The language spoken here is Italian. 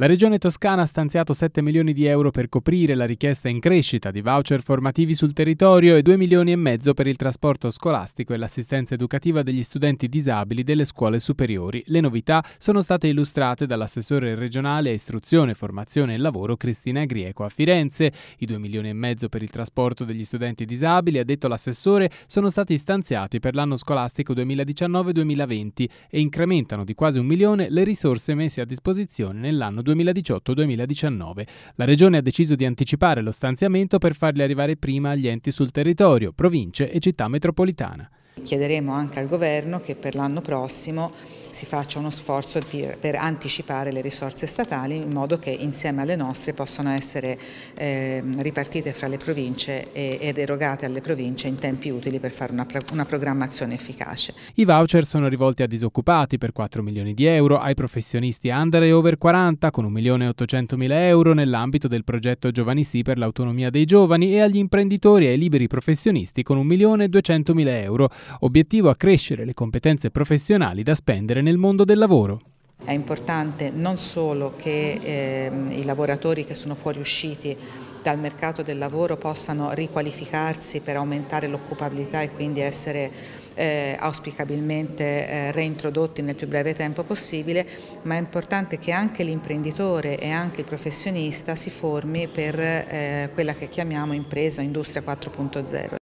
La Regione Toscana ha stanziato 7 milioni di euro per coprire la richiesta in crescita di voucher formativi sul territorio e 2 milioni e mezzo per il trasporto scolastico e l'assistenza educativa degli studenti disabili delle scuole superiori. Le novità sono state illustrate dall'assessore regionale a istruzione, formazione e lavoro Cristina Grieco a Firenze. I 2 milioni e mezzo per il trasporto degli studenti disabili, ha detto l'assessore, sono stati stanziati per l'anno scolastico 2019-2020 e incrementano di quasi un milione le risorse messe a disposizione nell'anno 2020. 2018-2019. La Regione ha deciso di anticipare lo stanziamento per farli arrivare prima agli enti sul territorio, province e città metropolitana. Chiederemo anche al Governo che per l'anno prossimo si faccia uno sforzo per, per, anticipare le risorse statali in modo che insieme alle nostre possano essere eh, ripartite fra le province e, ed erogate alle province in tempi utili per fare una, una programmazione efficace. I voucher sono rivolti a disoccupati per 4 milioni di euro, ai professionisti under e over 40 con 1 milione e 800 mila euro nell'ambito del progetto Giovani Sì per l'autonomia dei giovani e agli imprenditori e ai liberi professionisti con 1 milione e 200 mila euro, obiettivo a crescere le competenze professionali da spendere nel nel mondo del lavoro. È importante non solo che eh, i lavoratori che sono fuoriusciti dal mercato del lavoro possano riqualificarsi per aumentare l'occupabilità e quindi essere eh, auspicabilmente eh, reintrodotti nel più breve tempo possibile, ma è importante che anche l'imprenditore e anche il professionista si formi per eh, quella che chiamiamo impresa, industria 4.0,